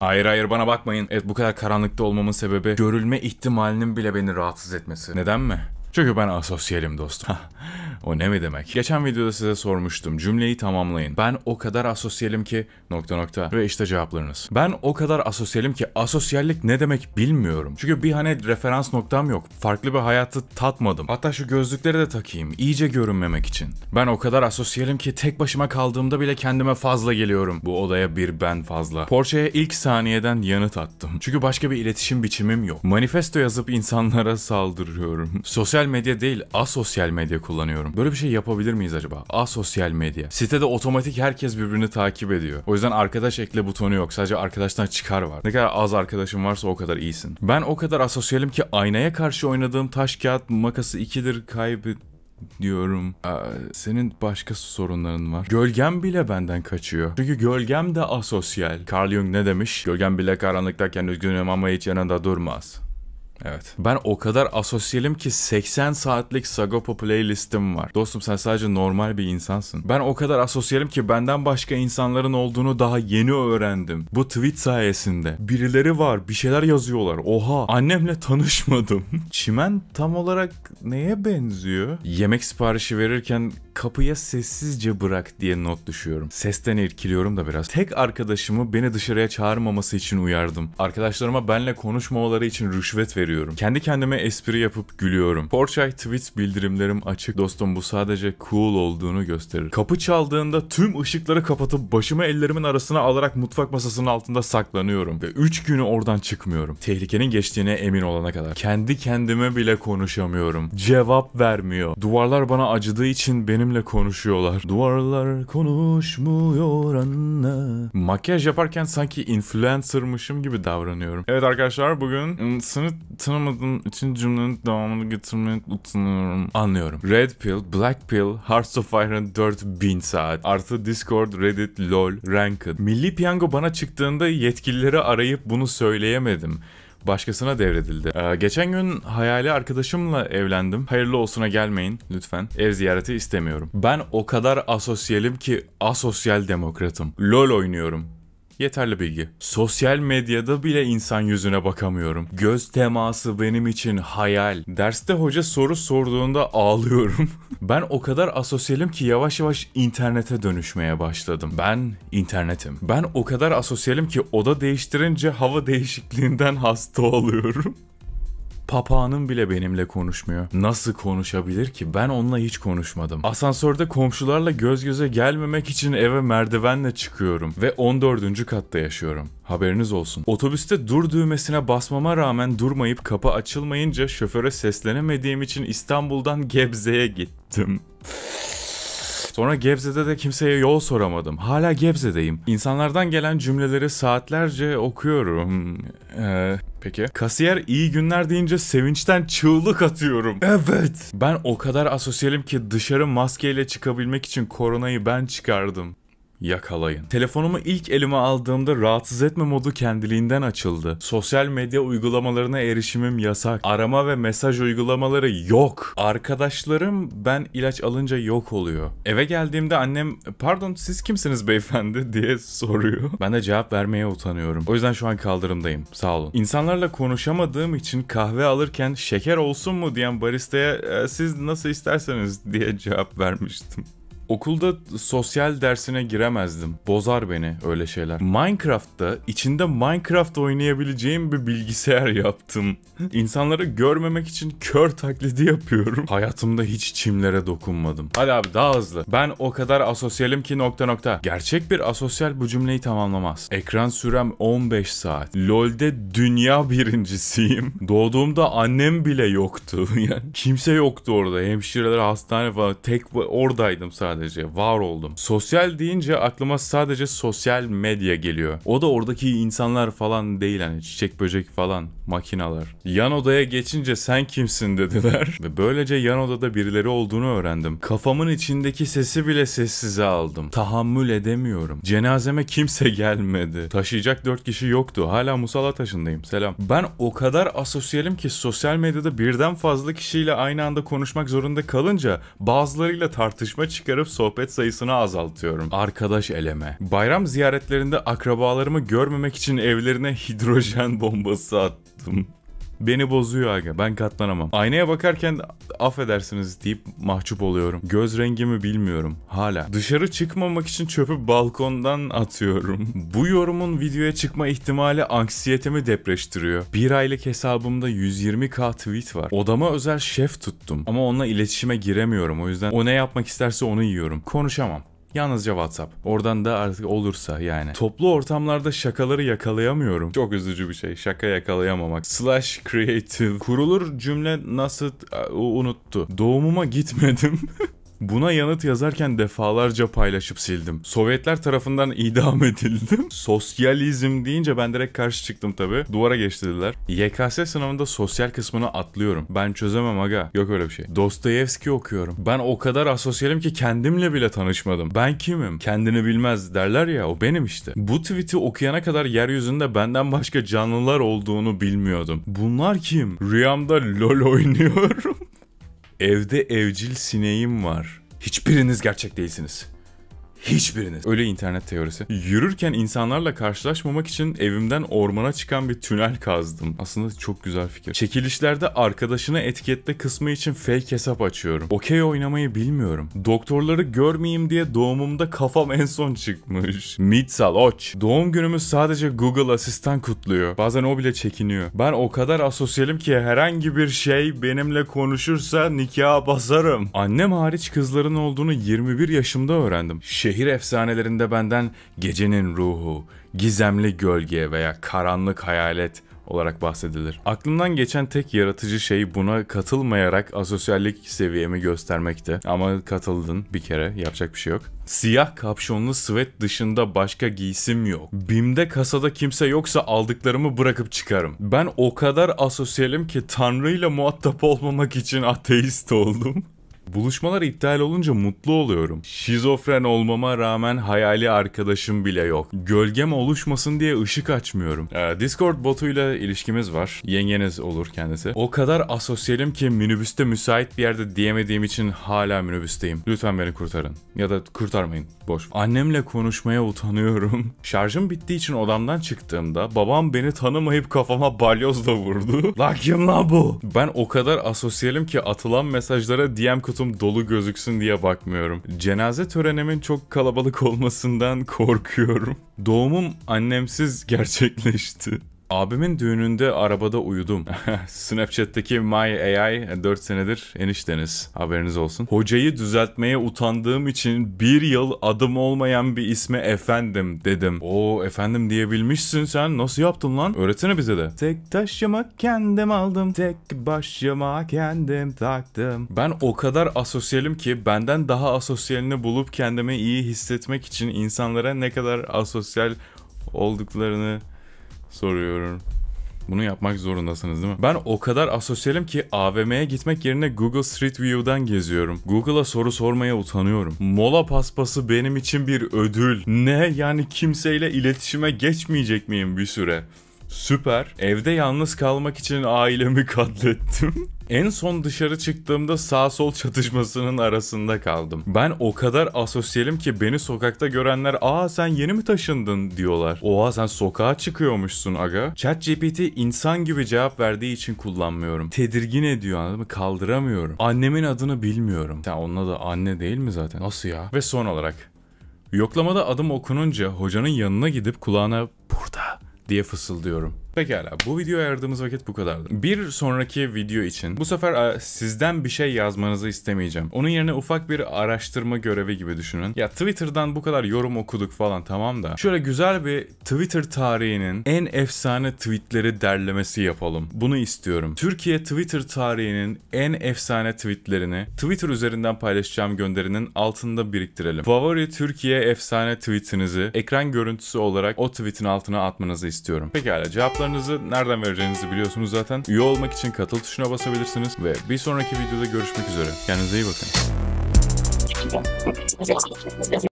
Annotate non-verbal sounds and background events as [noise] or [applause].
Hayır hayır bana bakmayın. Evet bu kadar karanlıkta olmamın sebebi görülme ihtimalinin bile beni rahatsız etmesi. Neden mi? Çünkü ben asosyalim dostum. [laughs] O ne mi demek? Geçen videoda size sormuştum. Cümleyi tamamlayın. Ben o kadar asosyalim ki nokta nokta ve işte cevaplarınız. Ben o kadar asosyalim ki asosyallik ne demek bilmiyorum. Çünkü bir hani referans noktam yok. Farklı bir hayatı tatmadım. Hatta şu gözlükleri de takayım. iyice görünmemek için. Ben o kadar asosyalim ki tek başıma kaldığımda bile kendime fazla geliyorum. Bu odaya bir ben fazla. Porsche'ye ilk saniyeden yanıt attım. Çünkü başka bir iletişim biçimim yok. Manifesto yazıp insanlara saldırıyorum. [laughs] Sosyal medya değil asosyal medya kullanıyorum düşünüyorum. Böyle bir şey yapabilir miyiz acaba? A ah, sosyal medya. Sitede otomatik herkes birbirini takip ediyor. O yüzden arkadaş ekle butonu yok. Sadece arkadaştan çıkar var. Ne kadar az arkadaşın varsa o kadar iyisin. Ben o kadar asosyalim ki aynaya karşı oynadığım taş kağıt makası 2'dir kaybı diyorum. Ee, senin başka sorunların var. Gölgem bile benden kaçıyor. Çünkü gölgem de asosyal. Carl Jung ne demiş? Gölgem bile karanlıktayken üzgünüm ama hiç yanında durmaz. Evet. Ben o kadar asosyalim ki 80 saatlik Sagopa playlistim var. Dostum sen sadece normal bir insansın. Ben o kadar asosyalim ki benden başka insanların olduğunu daha yeni öğrendim. Bu tweet sayesinde. Birileri var bir şeyler yazıyorlar. Oha annemle tanışmadım. [laughs] Çimen tam olarak neye benziyor? Yemek siparişi verirken kapıya sessizce bırak diye not düşüyorum. Sesten irkiliyorum da biraz. Tek arkadaşımı beni dışarıya çağırmaması için uyardım. Arkadaşlarıma benle konuşmamaları için rüşvet veriyorum veriyorum. Kendi kendime espri yapıp gülüyorum. Porçay tweet bildirimlerim açık. Dostum bu sadece cool olduğunu gösterir. Kapı çaldığında tüm ışıkları kapatıp başımı ellerimin arasına alarak mutfak masasının altında saklanıyorum. Ve 3 günü oradan çıkmıyorum. Tehlikenin geçtiğine emin olana kadar. Kendi kendime bile konuşamıyorum. Cevap vermiyor. Duvarlar bana acıdığı için benimle konuşuyorlar. Duvarlar konuşmuyor anne. Makyaj yaparken sanki influencermışım gibi davranıyorum. Evet arkadaşlar bugün ıı, sınıf tanımadığım için cümlenin devamını getirmeye utanıyorum. Anlıyorum. Red Pill, Black Pill, Hearts of Iron 4 bin saat. Artı Discord, Reddit, LOL, Ranked. Milli Piyango bana çıktığında yetkilileri arayıp bunu söyleyemedim başkasına devredildi. Ee, geçen gün hayali arkadaşımla evlendim. Hayırlı olsuna gelmeyin lütfen. Ev ziyareti istemiyorum. Ben o kadar asosyalim ki asosyal demokratım. LOL oynuyorum. Yeterli bilgi. Sosyal medyada bile insan yüzüne bakamıyorum. Göz teması benim için hayal. Derste hoca soru sorduğunda ağlıyorum. [laughs] ben o kadar asosyalim ki yavaş yavaş internete dönüşmeye başladım. Ben internetim. Ben o kadar asosyalim ki oda değiştirince hava değişikliğinden [laughs] hasta oluyorum. Papağanım bile benimle konuşmuyor. Nasıl konuşabilir ki? Ben onunla hiç konuşmadım. Asansörde komşularla göz göze gelmemek için eve merdivenle çıkıyorum ve 14. katta yaşıyorum. Haberiniz olsun. Otobüste dur düğmesine basmama rağmen durmayıp kapı açılmayınca şoföre seslenemediğim için İstanbul'dan Gebze'ye gittim. [laughs] Sonra Gebze'de de kimseye yol soramadım. Hala Gebze'deyim. İnsanlardan gelen cümleleri saatlerce okuyorum. Eee... Peki. Kasiyer iyi günler deyince sevinçten çığlık atıyorum. Evet. Ben o kadar asosyalim ki dışarı maskeyle çıkabilmek için koronayı ben çıkardım. Yakalayın. Telefonumu ilk elime aldığımda rahatsız etme modu kendiliğinden açıldı. Sosyal medya uygulamalarına erişimim yasak. Arama ve mesaj uygulamaları yok. Arkadaşlarım ben ilaç alınca yok oluyor. Eve geldiğimde annem pardon siz kimsiniz beyefendi [laughs] diye soruyor. Ben de cevap vermeye utanıyorum. O yüzden şu an kaldırımdayım. Sağ olun. İnsanlarla konuşamadığım için kahve alırken şeker olsun mu diyen baristaya e, siz nasıl isterseniz diye cevap vermiştim. Okulda sosyal dersine giremezdim. Bozar beni öyle şeyler. Minecraft'ta içinde Minecraft oynayabileceğim bir bilgisayar yaptım. [laughs] İnsanları görmemek için kör taklidi yapıyorum. Hayatımda hiç çimlere dokunmadım. Hadi abi daha hızlı. Ben o kadar asosyalim ki nokta nokta. Gerçek bir asosyal bu cümleyi tamamlamaz. Ekran sürem 15 saat. LoL'de dünya birincisiyim. [laughs] Doğduğumda annem bile yoktu. [laughs] Yani kimse yoktu orada. Hemşireler, hastane falan. Tek oradaydım sadece sadece. Var oldum. Sosyal deyince aklıma sadece sosyal medya geliyor. O da oradaki insanlar falan değil hani çiçek böcek falan makinalar. Yan odaya geçince sen kimsin dediler. [laughs] Ve böylece yan odada birileri olduğunu öğrendim. Kafamın içindeki sesi bile sessize aldım. Tahammül edemiyorum. Cenazeme kimse gelmedi. Taşıyacak 4 kişi yoktu. Hala musala taşındayım. Selam. Ben o kadar asosyalim ki sosyal medyada birden fazla kişiyle aynı anda konuşmak zorunda kalınca bazılarıyla tartışma çıkarıp çıkarıp sohbet sayısını azaltıyorum. Arkadaş eleme. Bayram ziyaretlerinde akrabalarımı görmemek için evlerine hidrojen bombası attım beni bozuyor aga. Ben katlanamam. Aynaya bakarken affedersiniz deyip mahcup oluyorum. Göz rengimi bilmiyorum hala. Dışarı çıkmamak için çöpü balkondan atıyorum. Bu yorumun videoya çıkma ihtimali anksiyetemi depreştiriyor. Bir aylık hesabımda 120k tweet var. Odama özel şef tuttum ama onunla iletişime giremiyorum. O yüzden o ne yapmak isterse onu yiyorum. Konuşamam. Yalnızca WhatsApp. Oradan da artık olursa yani. Toplu ortamlarda şakaları yakalayamıyorum. Çok üzücü bir şey. Şaka yakalayamamak. Slash creative. Kurulur cümle nasıl e, unuttu. Doğumuma gitmedim. [laughs] Buna yanıt yazarken defalarca paylaşıp sildim. Sovyetler tarafından [laughs] idam edildim. Sosyalizm deyince ben direkt karşı çıktım tabi. Duvara geçtiler. YKS sınavında sosyal kısmını atlıyorum. Ben çözemem aga. Yok öyle bir şey. Dostoyevski okuyorum. Ben o kadar asosyalim ki kendimle bile tanışmadım. Ben kimim? Kendini bilmez derler ya o benim işte. Bu tweet'i okuyana kadar yeryüzünde benden başka canlılar olduğunu bilmiyordum. Bunlar kim? Rüyamda LOL oynuyorum. Evde evcil sineğim var. Hiçbiriniz gerçek değilsiniz. Hiçbiriniz. Öyle internet teorisi. Yürürken insanlarla karşılaşmamak için evimden ormana çıkan bir tünel kazdım. Aslında çok güzel fikir. Çekilişlerde arkadaşını etikette kısmı için fake hesap açıyorum. Okey oynamayı bilmiyorum. Doktorları görmeyeyim diye doğumumda kafam en son çıkmış. Mitsal Oç. Doğum günümü sadece Google Asistan kutluyor. Bazen o bile çekiniyor. Ben o kadar asosyalim ki herhangi bir şey benimle konuşursa nikaha basarım. Annem hariç kızların olduğunu 21 yaşımda öğrendim. Şey şehir efsanelerinde benden gecenin ruhu, gizemli gölge veya karanlık hayalet olarak bahsedilir. Aklımdan geçen tek yaratıcı şey buna katılmayarak asosyallik seviyemi göstermekti. Ama katıldın bir kere yapacak bir şey yok. Siyah kapşonlu sweat dışında başka giysim yok. Bimde kasada kimse yoksa aldıklarımı bırakıp çıkarım. Ben o kadar asosyalim ki Tanrı'yla muhatap olmamak için ateist oldum. [laughs] Buluşmalar iptal olunca mutlu oluyorum. Şizofren olmama rağmen hayali arkadaşım bile yok. Gölgem oluşmasın diye ışık açmıyorum. Ee, Discord botuyla ilişkimiz var. Yengeniz olur kendisi. O kadar asosyalim ki minibüste müsait bir yerde diyemediğim için hala minibüsteyim. Lütfen beni kurtarın. Ya da kurtarmayın. Boş. Annemle konuşmaya utanıyorum. [laughs] Şarjım bittiği için odamdan çıktığımda babam beni tanımayıp kafama balyozla vurdu. [laughs] lan kim lan bu? Ben o kadar asosyalim ki atılan mesajlara DM kutu koltuğum dolu gözüksün diye bakmıyorum. Cenaze törenimin çok kalabalık olmasından [laughs] korkuyorum. Doğumum annemsiz gerçekleşti. Abimin düğününde arabada uyudum. [laughs] Snapchat'teki My AI 4 senedir enişteniz. Haberiniz olsun. Hocayı düzeltmeye utandığım için bir yıl adım olmayan bir isme efendim dedim. O efendim diyebilmişsin sen. Nasıl yaptın lan? Öğretsene bize de. Tek taşıma kendim aldım. Tek başıma kendim taktım. Ben o kadar asosyalim ki benden daha asosyalini bulup kendimi iyi hissetmek için insanlara ne kadar asosyal olduklarını soruyorum. Bunu yapmak zorundasınız değil mi? Ben o kadar asosyalim ki AVM'ye gitmek yerine Google Street View'dan geziyorum. Google'a soru sormaya utanıyorum. Mola paspası benim için bir ödül. Ne? Yani kimseyle iletişime geçmeyecek miyim bir süre? Süper. Evde yalnız kalmak için ailemi [laughs] katlettim. En son dışarı çıktığımda sağ sol çatışmasının arasında kaldım. Ben o kadar asosyalim ki beni sokakta görenler aa sen yeni mi taşındın diyorlar. Oha sen sokağa çıkıyormuşsun aga. Chat GPT insan gibi cevap verdiği için kullanmıyorum. Tedirgin ediyor anladın mı? Kaldıramıyorum. Annemin adını bilmiyorum. Sen onunla da anne değil mi zaten? Nasıl ya? Ve son olarak Yoklamada adım okununca hocanın yanına gidip kulağına burada diye fısıldıyorum. Pekala bu videoya ayırdığımız vakit bu kadardı. Bir sonraki video için bu sefer sizden bir şey yazmanızı istemeyeceğim. Onun yerine ufak bir araştırma görevi gibi düşünün. Ya Twitter'dan bu kadar yorum okuduk falan tamam da şöyle güzel bir Twitter tarihinin en efsane tweetleri derlemesi yapalım. Bunu istiyorum. Türkiye Twitter tarihinin en efsane tweetlerini Twitter üzerinden paylaşacağım gönderinin altında biriktirelim. Favori Türkiye efsane tweetinizi ekran görüntüsü olarak o tweetin altına atmanızı istiyorum. Pekala cevap hesaplarınızı nereden vereceğinizi biliyorsunuz zaten. Üye olmak için katıl tuşuna basabilirsiniz ve bir sonraki videoda görüşmek üzere. Kendinize iyi bakın.